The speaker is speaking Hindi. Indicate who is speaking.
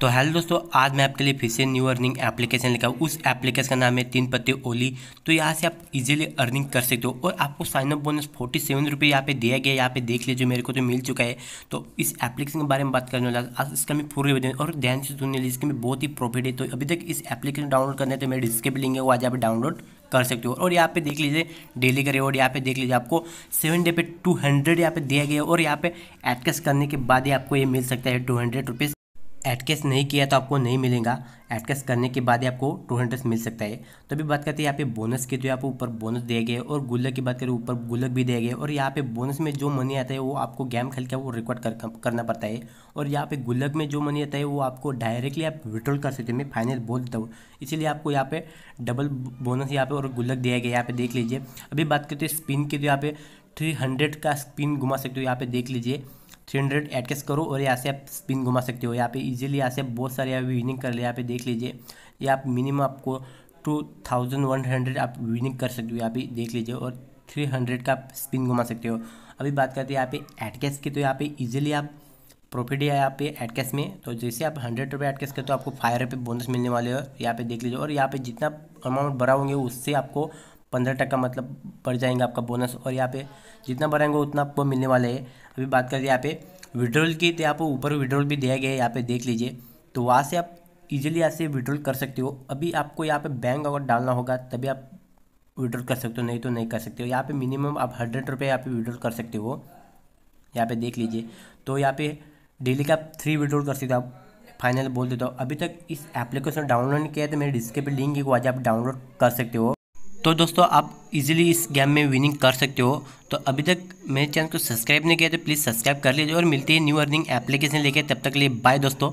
Speaker 1: तो हेलो दोस्तों आज मैं आपके लिए फिर से न्यू अर्निंग एप्लीकेशन लेकर उस एप्लीकेशन का नाम है तीन पत्ते ओली तो यहाँ से आप इजीली अर्निंग कर सकते हो और आपको sign up bonus forty seven रुपये यहाँ पे दिया गया यहाँ पे देख लीजिए मेरे को तो मिल चुका है तो इस एप्लीकेशन के बारे में बात करने वाला आज इसका मैं पूरे वीडियो और ध्यान से सुनने इसके में बहुत ही प्रॉफिट है तो अभी तक इस एप्लीकेशन डाउनलोड करने तो मेरे डिस्क भी लिंक है वो आज आप डाउनलोड कर सकते हो और यहाँ पे देख लीजिए डेली का रिवॉर्ड यहाँ पे देख लीजिए आपको सेवन डे पे टू हंड्रेड यहाँ पे दिया गया और यहाँ पे एडकस करने के बाद ही आपको ये मिल सकता है टू हंड्रेड रुपीज़ एटकेस नहीं किया तो आपको नहीं मिलेगा एटकेस करने के बाद ही आपको टू हंड्रेड मिल सकता है तो अभी बात करते हैं यहाँ पे बोनस की तो यहाँ पे ऊपर बोनस दिया गया और गुल्लक की बात करें ऊपर गुल्लक भी दिया गया और यहाँ पे बोनस में जो मनी आता है वो आपको गेम खेल के वो रिकॉर्ड कर, करना पड़ता है और यहाँ पे गुल्लक में जो मनी आता है वो आपको डायरेक्टली आप विड्रॉल कर सकते हैं मैं फाइनल बोल देता हूँ इसीलिए आपको यहाँ पे डबल बोनस यहाँ पे और गुल्लक दिया गया यहाँ पे देख लीजिए अभी बात करते हैं स्पिन की तो यहाँ पे थ्री हंड्रेड का स्पिन घुमा सकते हो यहाँ पे देख लीजिए थ्री हंड्रेड एड करो और यहाँ से आप स्पिन घुमा सकते हो यहाँ पे इजीली यहाँ से बहुत सारे आप विनिंग कर ले यहाँ पे देख लीजिए या आप मिनिमम आपको टू थाउजेंड वन हंड्रेड आप विनिंग कर सकते हो यहाँ पे देख लीजिए और थ्री हंड्रेड का आप स्पिन घुमा सकते हो अभी बात करते हैं यहाँ पे एड की तो यहाँ पे ईजिली आप प्रॉफिट है यहाँ पे एड में तो जैसे आप हंड्रेड रुपये एड कैश करते हो तो आपको फाइव रुपये बोनस मिलने वाले हो यहाँ पे देख लीजिए और यहाँ पे जितना अमाउंट भरा होंगे उससे आपको पंद्रह टका मतलब बढ़ जाएंगे आपका बोनस और यहाँ पे जितना बढ़ाएंगे उतना आपको मिलने वाला है अभी बात करें यहाँ पे विड्रॉल की तो आपको ऊपर विड्रॉल भी दिया गया है यहाँ पे देख लीजिए तो वहाँ से आप इजीली यहाँ से विड्रॉल कर सकते हो अभी आपको यहाँ पे बैंक अकाउंट डालना होगा तभी आप विड्रॉल कर सकते हो नहीं तो नहीं कर सकते हो यहाँ पर मिनिमम आप हंड्रेड रुपये यहाँ विड्रोल विड्रॉल कर सकते हो यहाँ पर देख लीजिए तो यहाँ पर डेली का आप थ्री विड्रॉल कर सकते हो आप फाइनल बोल देता हूँ अभी तक इस एप्लीकेशन डाउनलोड नहीं किया है तो मेरे डिस्क्रिप्ट लिंक है वो आज आप डाउनलोड कर सकते हो तो दोस्तों आप इजीली इस गेम में विनिंग कर सकते हो तो अभी तक मेरे चैनल को सब्सक्राइब नहीं किया तो प्लीज़ सब्सक्राइब कर लीजिए और मिलती है न्यू अर्निंग एप्लीकेशन लेके तब तक लिए बाय दोस्तों